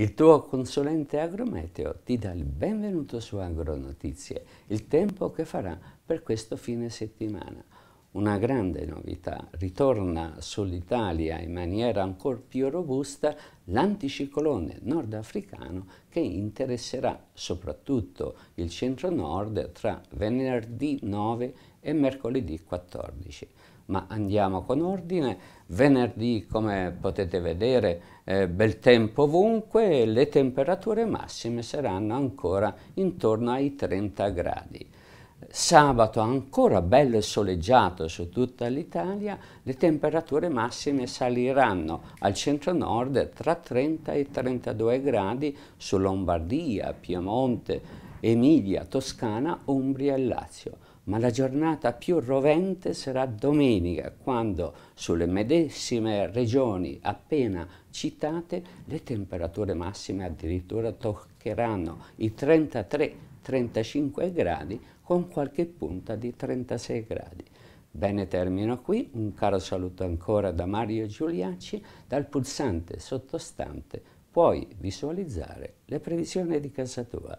Il tuo consulente agrometeo ti dà il benvenuto su Agronotizie, il tempo che farà per questo fine settimana una grande novità, ritorna sull'Italia in maniera ancora più robusta l'anticiclone nordafricano che interesserà soprattutto il centro-nord tra venerdì 9 e mercoledì 14. Ma andiamo con ordine, venerdì come potete vedere eh, bel tempo ovunque e le temperature massime saranno ancora intorno ai 30 gradi Sabato ancora bello e soleggiato su tutta l'Italia, le temperature massime saliranno al centro-nord tra 30 e 32 gradi su Lombardia, Piemonte, Emilia, Toscana, Umbria e Lazio. Ma la giornata più rovente sarà domenica, quando sulle medesime regioni appena citate le temperature massime addirittura toccheranno i 33 gradi 35 gradi con qualche punta di 36 gradi. Bene, termino qui. Un caro saluto ancora da Mario Giuliacci. Dal pulsante sottostante puoi visualizzare le previsioni di casa tua.